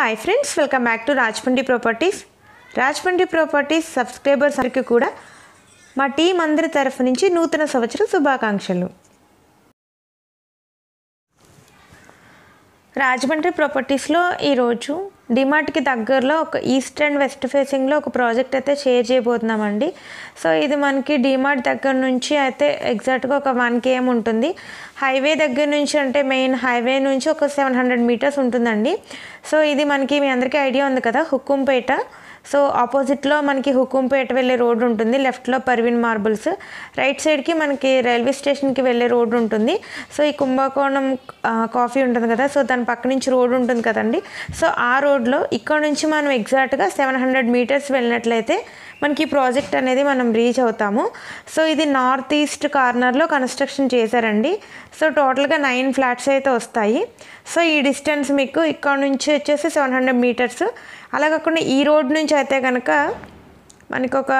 hi friends welcome back to Rajahmundry properties Rajahmundry properties subscribers అందరికీ కూడా మా టీం అందరి తరఫు నుంచి నూతన సంవత్సర శుభాకాంక్షలు రాజమండ్రి ప్రాపర్టీస్లో ఈరోజు డిమార్ట్కి దగ్గరలో ఒక ఈస్ట్ అండ్ వెస్ట్ ఫేసింగ్లో ఒక ప్రాజెక్ట్ అయితే షేర్ చేయబోతున్నామండి సో ఇది మనకి డిమార్ట్ దగ్గర నుంచి అయితే ఎగ్జాక్ట్గా ఒక వన్ కేఎం ఉంటుంది హైవే దగ్గర నుంచి అంటే మెయిన్ హైవే నుంచి ఒక సెవెన్ హండ్రెడ్ మీటర్స్ ఉంటుందండి సో ఇది మనకి మీ అందరికీ ఐడియా ఉంది కదా హుక్కుంపేట సో ఆపోజిట్లో మనకి హుకుంపేట వెళ్ళే రోడ్డు ఉంటుంది లెఫ్ట్లో పర్విన్ మార్బుల్స్ రైట్ సైడ్కి మనకి రైల్వే స్టేషన్కి వెళ్ళే రోడ్డు ఉంటుంది సో ఈ కుంభకోణం కాఫీ ఉంటుంది కదా సో దాని పక్క నుంచి రోడ్డు ఉంటుంది కదండి సో ఆ రోడ్లో ఇక్కడ నుంచి మనం ఎగ్జాక్ట్గా సెవెన్ హండ్రెడ్ మీటర్స్ వెళ్ళినట్లయితే మనకి ఈ ప్రాజెక్ట్ అనేది మనం రీచ్ అవుతాము సో ఇది నార్త్ ఈస్ట్ కార్నర్లో కన్స్ట్రక్షన్ చేశారండి సో టోటల్గా నైన్ ఫ్లాట్స్ అయితే వస్తాయి సో ఈ డిస్టెన్స్ మీకు ఇక్కడ నుంచి వచ్చేసి సెవెన్ హండ్రెడ్ మీటర్స్ అలా కాకుండా ఈ రోడ్ నుంచి నుంచి అయితే కనుక మనకు ఒక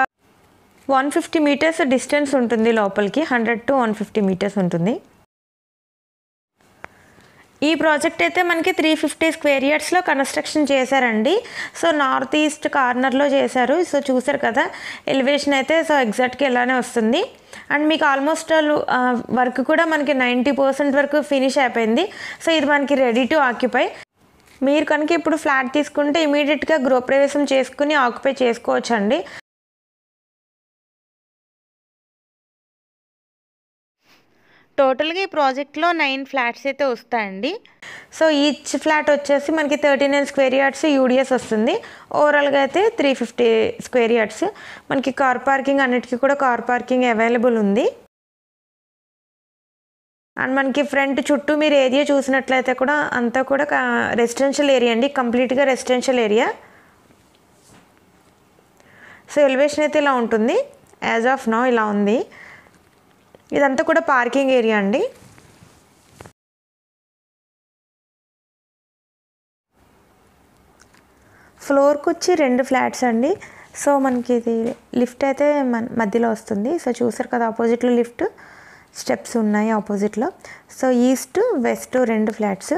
వన్ ఫిఫ్టీ మీటర్స్ డిస్టెన్స్ ఉంటుంది లోపలికి hundred to one fifty metres ఉంటుంది ఈ ప్రాజెక్ట్ అయితే మనకి త్రీ ఫిఫ్టీ స్క్వేర్ యార్డ్స్లో కన్స్ట్రక్షన్ చేశారండి సో నార్త్ ఈస్ట్ కార్నర్లో చేశారు సో చూసారు కదా ఎలివేషన్ అయితే సో ఎగ్జాక్ట్గా ఇలానే వస్తుంది అండ్ మీకు ఆల్మోస్ట్ వర్క్ కూడా మనకి నైంటీ పర్సెంట్ వరకు ఫినిష్ అయిపోయింది సో ఇది మనకి రెడీ టు ఆక్యుపై మీరు కనుక ఇప్పుడు ఫ్లాట్ తీసుకుంటే ఇమీడియట్గా గృహప్రవేశం చేసుకుని ఆక్యుపై చేసుకోవచ్చండి టోటల్గా ఈ ప్రాజెక్ట్లో నైన్ ఫ్లాట్స్ అయితే వస్తాయండి సో ఈచ్ ఫ్లాట్ వచ్చేసి మనకి thirty nine square yards UDS వస్తుంది ఓవరాల్గా అయితే త్రీ ఫిఫ్టీ స్క్వేర్ యార్డ్స్ మనకి కార్ పార్కింగ్ అన్నిటికీ కూడా కార్ పార్కింగ్ అవైలబుల్ ఉంది అండ్ మనకి ఫ్రంట్ చుట్టూ మీరు ఏరియా చూసినట్లయితే కూడా అంతా కూడా రెసిడెన్షియల్ ఏరియా అండి కంప్లీట్గా రెసిడెన్షియల్ ఏరియా సో ఎలివేషన్ అయితే ఇలా ఉంటుంది యాజ్ ఆఫ్ నౌ ఇలా ఉంది ఇదంతా కూడా పార్కింగ్ ఏరియా అండి ఫ్లోర్కి వచ్చి రెండు ఫ్లాట్స్ అండి సో మనకి ఇది లిఫ్ట్ అయితే మధ్యలో వస్తుంది సో చూసారు కదా ఆపోజిట్లో లిఫ్ట్ స్టెప్స్ ఉన్నాయి ఆపోజిట్లో సో ఈస్ట్ వెస్ట్ రెండు ఫ్లాట్స్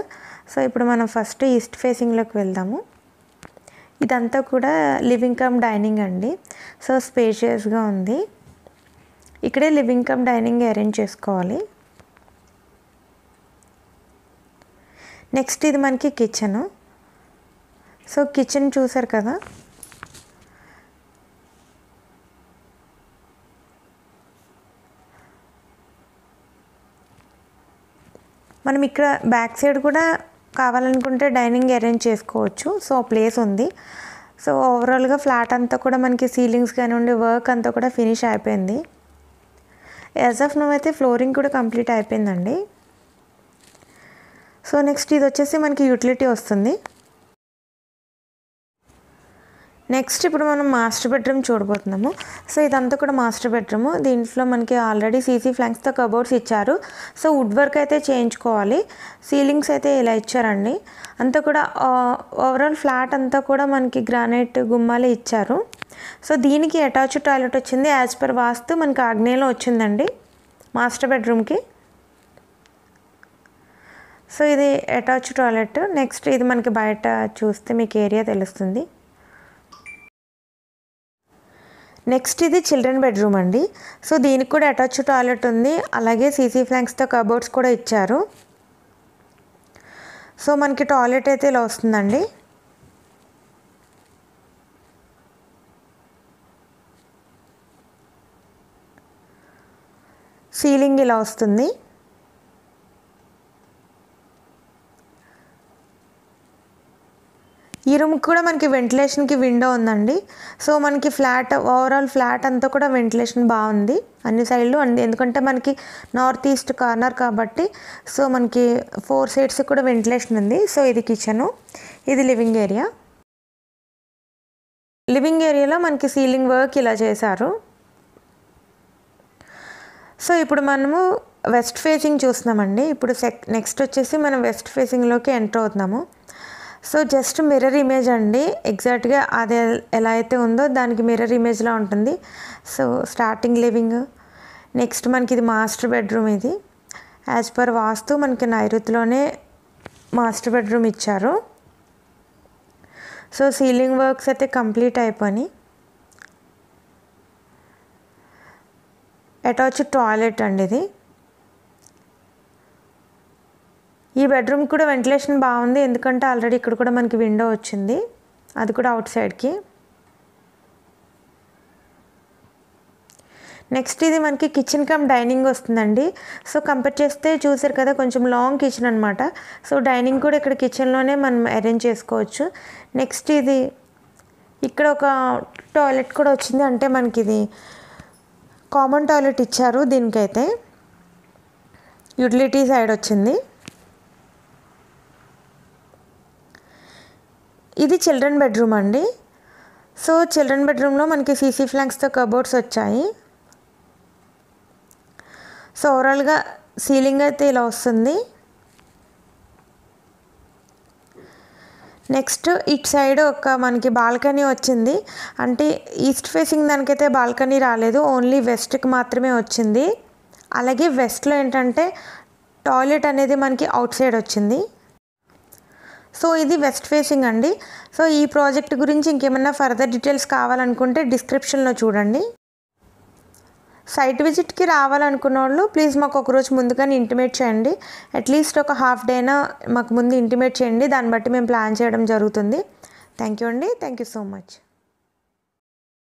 సో ఇప్పుడు మనం ఫస్ట్ ఈస్ట్ ఫేసింగ్లోకి వెళ్దాము ఇదంతా కూడా లివింగ్ కమ్ డైనింగ్ అండి సో స్పేషియస్గా ఉంది ఇక్కడే లివింగ్ కమ్ డైనింగ్ అరేంజ్ చేసుకోవాలి నెక్స్ట్ ఇది మనకి కిచెను సో కిచెన్ చూసారు కదా మనం ఇక్కడ బ్యాక్ సైడ్ కూడా కావాలనుకుంటే డైనింగ్ అరేంజ్ చేసుకోవచ్చు సో ప్లేస్ ఉంది సో ఓవరాల్గా ఫ్లాట్ అంతా కూడా మనకి సీలింగ్స్ కానీ ఉండే వర్క్ అంతా కూడా ఫినిష్ అయిపోయింది యాజ్ ఆఫ్ నవ్ అయితే ఫ్లోరింగ్ కూడా కంప్లీట్ అయిపోయిందండి సో నెక్స్ట్ ఇది వచ్చేసి మనకి యూటిలిటీ వస్తుంది నెక్స్ట్ ఇప్పుడు మనం మాస్టర్ బెడ్రూమ్ చూడబోతున్నాము సో ఇదంతా కూడా మాస్టర్ బెడ్రూమ్ దీంట్లో మనకి ఆల్రెడీ సీసీ ఫ్లాంక్స్తో కబోర్డ్స్ ఇచ్చారు సో వుడ్ వర్క్ అయితే చేయించుకోవాలి సీలింగ్స్ అయితే ఇలా ఇచ్చారండి అంతా కూడా ఓవరాల్ ఫ్లాట్ అంతా కూడా మనకి గ్రానైట్ గుమ్మాలే ఇచ్చారు సో దీనికి అటాచ్డ్ టాయిలెట్ వచ్చింది యాజ్ పర్ వాస్తు మనకి ఆగ్నేయలో వచ్చిందండి మాస్టర్ బెడ్రూమ్కి సో ఇది అటాచ్డ్ టాయిలెట్ నెక్స్ట్ ఇది మనకి బయట చూస్తే మీకు ఏరియా తెలుస్తుంది నెక్స్ట్ ఇది చిల్డ్రన్ బెడ్రూమ్ అండి సో దీనికి కూడా అటాచ్ టాయిలెట్ ఉంది అలాగే సీసీ ఫ్లాంక్స్తో కబోర్డ్స్ కూడా ఇచ్చారు సో మనకి టాయిలెట్ అయితే ఇలా వస్తుందండి సీలింగ్ ఇలా వస్తుంది ఈ రూమ్ కూడా మనకి వెంటిలేషన్కి విండో ఉందండి సో మనకి ఫ్లాట్ ఓవరాల్ ఫ్లాట్ అంతా కూడా వెంటిలేషన్ బాగుంది అన్ని సైడ్లు అండ్ ఎందుకంటే మనకి నార్త్ ఈస్ట్ కార్నర్ కాబట్టి సో మనకి ఫోర్ సైడ్స్ కూడా వెంటిలేషన్ ఉంది సో ఇది కిచెను ఇది లివింగ్ ఏరియా లివింగ్ ఏరియాలో మనకి సీలింగ్ వర్క్ ఇలా చేశారు సో ఇప్పుడు మనము వెస్ట్ ఫేసింగ్ చూస్తున్నామండి ఇప్పుడు సెక్ నెక్స్ట్ వచ్చేసి మనం వెస్ట్ ఫేసింగ్లోకి ఎంటర్ అవుతున్నాము సో జస్ట్ మిర్రర్ ఇమేజ్ అండి ఎగ్జాక్ట్గా అది ఎలా అయితే ఉందో దానికి మిర్రర్ ఇమేజ్లో ఉంటుంది సో స్టార్టింగ్ లివింగ్ నెక్స్ట్ మనకి ఇది మాస్టర్ బెడ్రూమ్ ఇది యాజ్ పర్ వాస్తు మనకి నైరుతిలోనే మాస్టర్ బెడ్రూమ్ ఇచ్చారు సో సీలింగ్ వర్క్స్ అయితే కంప్లీట్ అయిపోయి అటాచ్ టాయిలెట్ అండి ఇది ఈ బెడ్రూమ్ కూడా వెంటిలేషన్ బాగుంది ఎందుకంటే ఆల్రెడీ ఇక్కడ కూడా మనకి విండో వచ్చింది అది కూడా అవుట్ సైడ్కి నెక్స్ట్ ఇది మనకి కిచెన్ కమ్ డైనింగ్ వస్తుందండి సో కంపేర్ చేస్తే చూసారు కదా కొంచెం లాంగ్ కిచెన్ అనమాట సో డైనింగ్ కూడా ఇక్కడ కిచెన్లోనే మనం అరేంజ్ చేసుకోవచ్చు నెక్స్ట్ ఇది ఇక్కడ ఒక టాయిలెట్ కూడా వచ్చింది అంటే మనకి ఇది కామన్ టాయిలెట్ ఇచ్చారు దీనికైతే యూటిలిటీ సైడ్ వచ్చింది ఇది చిల్డ్రన్ బెడ్రూమ్ అండి సో చిల్డ్రన్ బెడ్రూమ్లో మనకి సీసీ ఫ్లాంక్స్తో కబోర్డ్స్ వచ్చాయి సో ఓవరాల్గా సీలింగ్ అయితే ఇలా వస్తుంది నెక్స్ట్ ఇట్ సైడ్ ఒక మనకి బాల్కనీ వచ్చింది అంటే ఈస్ట్ ఫేసింగ్ దానికైతే బాల్కనీ రాలేదు ఓన్లీ వెస్ట్కి మాత్రమే వచ్చింది అలాగే వెస్ట్లో ఏంటంటే టాయిలెట్ అనేది మనకి అవుట్ సైడ్ వచ్చింది సో ఇది వెస్ట్ ఫేసింగ్ అండి సో ఈ ప్రాజెక్ట్ గురించి ఇంకేమన్నా ఫర్దర్ డీటెయిల్స్ కావాలనుకుంటే డిస్క్రిప్షన్లో చూడండి సైట్ విజిట్కి రావాలనుకున్న వాళ్ళు ప్లీజ్ మాకు ఒకరోజు ముందుగానే ఇంటిమేట్ చేయండి అట్లీస్ట్ ఒక హాఫ్ డే అయినా మాకు ముందు ఇంటిమేట్ చేయండి దాన్ని బట్టి మేము ప్లాన్ చేయడం జరుగుతుంది థ్యాంక్ యూ అండి థ్యాంక్ యూ సో మచ్